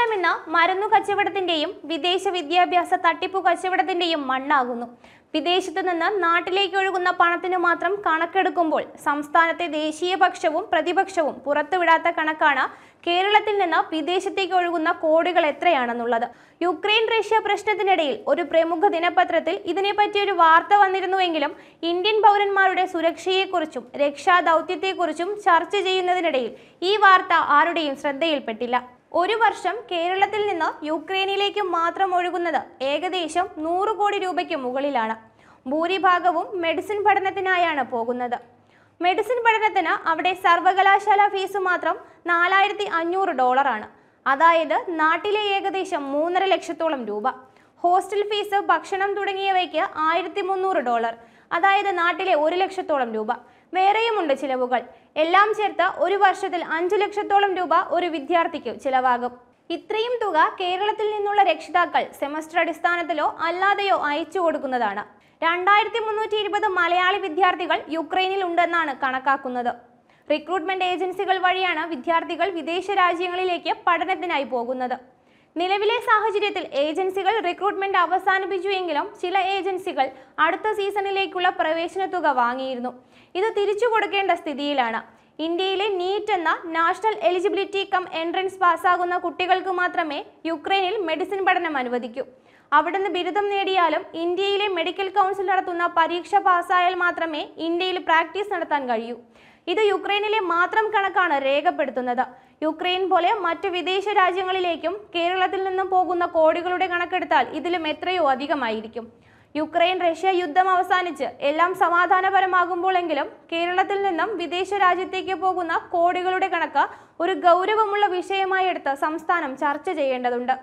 കേരളം ഇന്ന് മരുന്നു കച്ചവടത്തിന്റെയും വിദേശ വിദ്യാഭ്യാസ തട്ടിപ്പു കച്ചവടത്തിന്റെയും മണ്ണാകുന്നു വിദേശത്തു നിന്ന് നാട്ടിലേക്ക് ഒഴുകുന്ന പണത്തിനു മാത്രം കണക്കെടുക്കുമ്പോൾ സംസ്ഥാനത്തെ ദേശീയ പക്ഷവും പ്രതിപക്ഷവും പുറത്തുവിടാത്ത കണക്കാണ് കേരളത്തിൽ നിന്ന് വിദേശത്തേക്ക് ഒഴുകുന്ന കോടികൾ എത്രയാണെന്നുള്ളത് യുക്രൈൻ റഷ്യ പ്രശ്നത്തിനിടയിൽ ഒരു പ്രമുഖ ദിനപത്രത്തിൽ ഇതിനെപ്പറ്റി ഒരു വാർത്ത വന്നിരുന്നുവെങ്കിലും ഇന്ത്യൻ പൗരന്മാരുടെ സുരക്ഷയെക്കുറിച്ചും രക്ഷാദൗത്യത്തെക്കുറിച്ചും ചർച്ച ചെയ്യുന്നതിനിടയിൽ ഈ വാർത്ത ആരുടെയും ശ്രദ്ധയിൽപ്പെട്ടില്ല ഒരു വർഷം കേരളത്തിൽ നിന്ന് യുക്രൈനിലേക്ക് മാത്രം ഒഴുകുന്നത് ഏകദേശം നൂറ് കോടി രൂപയ്ക്ക് മുകളിലാണ് ഭൂരിഭാഗവും മെഡിസിൻ പഠനത്തിനായാണ് പോകുന്നത് മെഡിസിൻ പഠനത്തിന് അവിടെ സർവകലാശാല ഫീസ് മാത്രം നാലായിരത്തി അഞ്ഞൂറ് ഡോളറാണ് അതായത് നാട്ടിലെ ഏകദേശം മൂന്നര ലക്ഷത്തോളം രൂപ ഹോസ്റ്റൽ ഫീസ് ഭക്ഷണം തുടങ്ങിയവയ്ക്ക് ആയിരത്തി ഡോളർ അതായത് നാട്ടിലെ ഒരു ലക്ഷത്തോളം രൂപ വേറെയുമുണ്ട് ചിലവുകൾ എല്ലാം ചേർത്ത് ഒരു വർഷത്തിൽ അഞ്ചു ലക്ഷത്തോളം രൂപ ഒരു വിദ്യാർത്ഥിക്ക് ചിലവാകും ഇത്രയും തുക കേരളത്തിൽ നിന്നുള്ള രക്ഷിതാക്കൾ സെമസ്റ്റർ അടിസ്ഥാനത്തിലോ അല്ലാതെയോ അയച്ചു കൊടുക്കുന്നതാണ് രണ്ടായിരത്തി മുന്നൂറ്റി ഇരുപത് മലയാളി വിദ്യാർത്ഥികൾ യുക്രൈനിൽ ഉണ്ടെന്നാണ് കണക്കാക്കുന്നത് റിക്രൂട്ട്മെന്റ് ഏജൻസികൾ വഴിയാണ് വിദ്യാർത്ഥികൾ വിദേശ രാജ്യങ്ങളിലേക്ക് പഠനത്തിനായി പോകുന്നത് നിലവിലെ സാഹചര്യത്തിൽ ഏജൻസികൾ റിക്രൂട്ട്മെന്റ് അവസാനിപ്പിച്ചു എങ്കിലും ചില ഏജൻസികൾ അടുത്ത സീസണിലേക്കുള്ള പ്രവേശന തുക വാങ്ങിയിരുന്നു ഇത് തിരിച്ചു കൊടുക്കേണ്ട സ്ഥിതിയിലാണ് ഇന്ത്യയിലെ നീറ്റ് എന്ന നാഷണൽ എലിജിബിലിറ്റി കം എൻട്രൻസ് പാസ്സാകുന്ന കുട്ടികൾക്ക് മാത്രമേ യുക്രൈനിൽ മെഡിസിൻ പഠനം അനുവദിക്കൂ അവിടുന്ന് ബിരുദം നേടിയാലും ഇന്ത്യയിലെ മെഡിക്കൽ കൗൺസിൽ നടത്തുന്ന പരീക്ഷ പാസ്സായാൽ മാത്രമേ ഇന്ത്യയിൽ പ്രാക്ടീസ് നടത്താൻ കഴിയൂ ഇത് യുക്രൈനിലെ മാത്രം കണക്കാണ് രേഖപ്പെടുത്തുന്നത് യുക്രൈൻ പോലെ മറ്റ് വിദേശ രാജ്യങ്ങളിലേക്കും കേരളത്തിൽ നിന്നും പോകുന്ന കോടികളുടെ കണക്കെടുത്താൽ ഇതിലും എത്രയോ അധികമായിരിക്കും യുക്രൈൻ റഷ്യ യുദ്ധം അവസാനിച്ച് എല്ലാം സമാധാനപരമാകുമ്പോഴെങ്കിലും കേരളത്തിൽ നിന്നും വിദേശ രാജ്യത്തേക്ക് പോകുന്ന കോടികളുടെ കണക്ക് ഒരു ഗൗരവമുള്ള വിഷയമായി എടുത്ത് സംസ്ഥാനം ചർച്ച ചെയ്യേണ്ടതുണ്ട്